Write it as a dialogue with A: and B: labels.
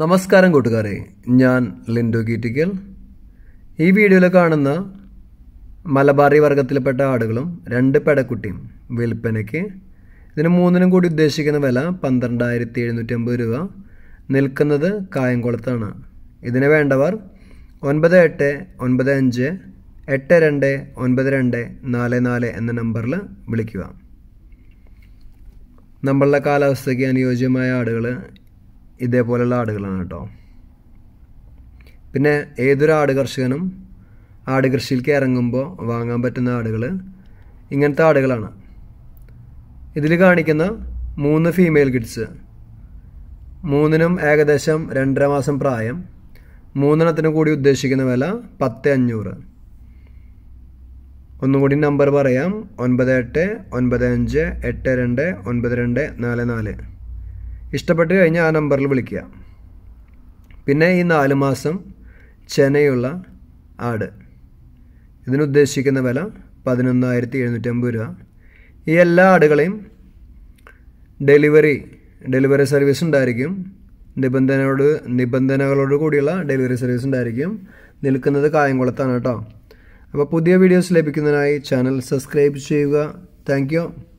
A: നമസ്കാരം കൂട്ടുകാരെ ഞാൻ ലിൻഡു ഗീറ്റിക്കൽ ഈ വീഡിയോയിൽ കാണുന്ന മലബാറി വർഗത്തിൽപ്പെട്ട ആടുകളും രണ്ട് പെടക്കുട്ടിയും വിൽപ്പനയ്ക്ക് ഇതിന് മൂന്നിനും കൂടി ഉദ്ദേശിക്കുന്ന വില പന്ത്രണ്ടായിരത്തി എഴുന്നൂറ്റി അമ്പത് രൂപ നിൽക്കുന്നത് കായംകുളത്താണ് ഇതിന് വേണ്ടവർ ഒൻപത് എട്ട് ഒൻപത് അഞ്ച് എട്ട് രണ്ട് ഒൻപത് രണ്ട് നാല് നാല് എന്ന നമ്പറിൽ വിളിക്കുക നമ്മളുടെ കാലാവസ്ഥയ്ക്ക് അനുയോജ്യമായ ആടുകൾ ഇതേപോലെയുള്ള ആടുകളാണ് കേട്ടോ പിന്നെ ഏതൊരു ആട് കർഷകനും ആട് കൃഷിയിലേക്ക് ഇറങ്ങുമ്പോൾ വാങ്ങാൻ പറ്റുന്ന ആടുകൾ ഇങ്ങനത്തെ ആടുകളാണ് ഇതിൽ കാണിക്കുന്ന മൂന്ന് ഫീമെയിൽ കിഡ്സ് മൂന്നിനും ഏകദേശം രണ്ടര മാസം പ്രായം മൂന്നെണ്ണത്തിനും കൂടി ഉദ്ദേശിക്കുന്ന വില പത്ത് അഞ്ഞൂറ് ഒന്നുകൂടി നമ്പർ പറയാം ഒൻപത് എട്ട് ഒൻപത് അഞ്ച് എട്ട് രണ്ട് ഒൻപത് രണ്ട് നാല് നാല് ഇഷ്ടപ്പെട്ട് കഴിഞ്ഞാൽ ആ നമ്പറിൽ വിളിക്കുക പിന്നെ ഈ നാല് മാസം ചെനയുള്ള ആട് ഇതിനുദ്ദേശിക്കുന്ന വില പതിനൊന്നായിരത്തി എഴുന്നൂറ്റമ്പത് രൂപ ഈ എല്ലാ ആടുകളെയും ഡെലിവറി ഡെലിവറി സർവീസ് ഉണ്ടായിരിക്കും നിബന്ധനയോട് നിബന്ധനകളോട് കൂടിയുള്ള ഡെലിവറി സർവീസ് ഉണ്ടായിരിക്കും നിൽക്കുന്നത് കായംകുളത്താണ് കേട്ടോ അപ്പോൾ പുതിയ വീഡിയോസ് ലഭിക്കുന്നതിനായി ചാനൽ സബ്സ്ക്രൈബ് ചെയ്യുക താങ്ക്